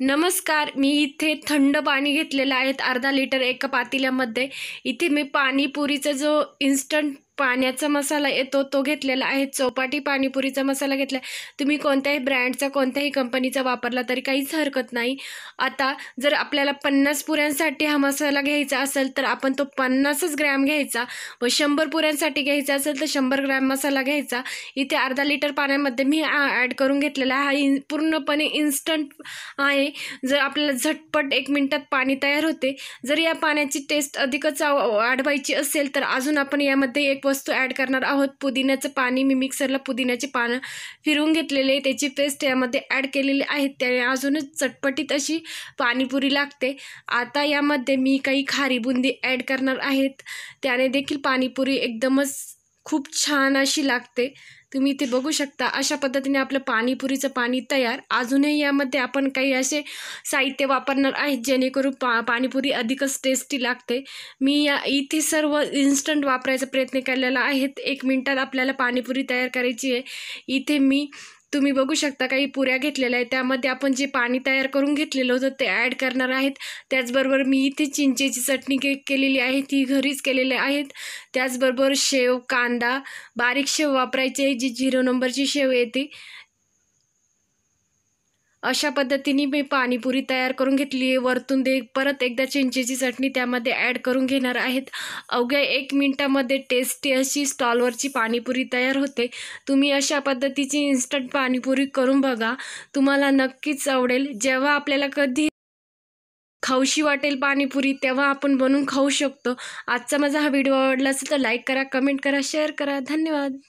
नमस्कार मी इथे थंड पाणी घेतलेलं आहे अर्धा लिटर एका पातेल्यामध्ये इथे मी पाणीपुरीचा जो इन्स्टंट पाण्याचा मसाला येतो तो घेतलेला आहे चौपाटी पाणीपुरीचा मसाला घेतला तुम्ही कोणत्याही ब्रँडचा कोणत्याही कंपनीचा वापरला तरी काहीच हरकत नाही आता जर आपल्याला पन्नास पुऱ्यांसाठी हा मसाला घ्यायचा असेल तर आपण तो पन्नासच ग्रॅम घ्यायचा व शंभर पुऱ्यांसाठी घ्यायचा असेल तर शंभर ग्रॅम मसाला घ्यायचा इथे अर्धा लिटर पाण्यामध्ये मी ॲड करून घेतलेला हा इन पूर्णपणे इन्स्टंट आहे जर आपल्याला झटपट एक मिनटात पाणी तयार होते जर या पाण्याची टेस्ट अधिकच वाढवायची असेल तर अजून आपण यामध्ये एक वस्तू ॲड करणार आहोत पुदिन्याचं पाणी मी मिक्सरला पुदिन्याचे पानं फिरवून घेतलेले त्याची पेस्ट यामध्ये ॲड केलेली आहे त्याने अजूनच चटपटीत अशी पाणीपुरी लागते आता यामध्ये मी काही खारी बुंदी ॲड करणार आहेत त्याने देखील पाणीपुरी एकदमच खूप छान अशी लागते तुम्ही इथे बघू शकता अशा पद्धतीने आपलं पाणीपुरीचं पाणी तयार अजूनही यामध्ये आपण काही असे साहित्य वापरणार आहेत जेणेकरून पा पाणीपुरी अधिकच टेस्टी लागते मी या इथे सर्व इन्स्टंट वापरायचा प्रयत्न केलेला आहेत एक मिनटात आपल्याला पाणीपुरी तयार करायची आहे इथे मी तुम्ही बघू शकता काही पुऱ्या घेतलेल्या आहेत त्यामध्ये आपण जे पाणी तयार करून घेतलेलं होतं ते ॲड करणार आहेत त्याचबरोबर मी इथे चिंचेची चटणी के केलेली आहे ती घरीच केलेली आहेत त्याचबरोबर शेव कांदा बारीक शेव वापरायची आहे जी झिरो नंबरची शेव येते अशा पद्धतीने मी पाणीपुरी तयार करून घेतली आहे वरतून दे परत एकदा चिंचेची चटणी त्यामध्ये ॲड करून घेणार आहेत अवघ्या एक मिनटामध्ये टेस्टी अशी स्टॉलवरची पाणीपुरी तयार होते तुम्ही अशा पद्धतीची इन्स्टंट पाणीपुरी करून बघा तुम्हाला नक्कीच आवडेल जेव्हा आपल्याला कधी खाऊशी वाटेल पाणीपुरी तेव्हा आपण बनवून खाऊ शकतो आजचा माझा हा व्हिडिओ आवडला असेल तर लाईक करा कमेंट करा शेअर करा धन्यवाद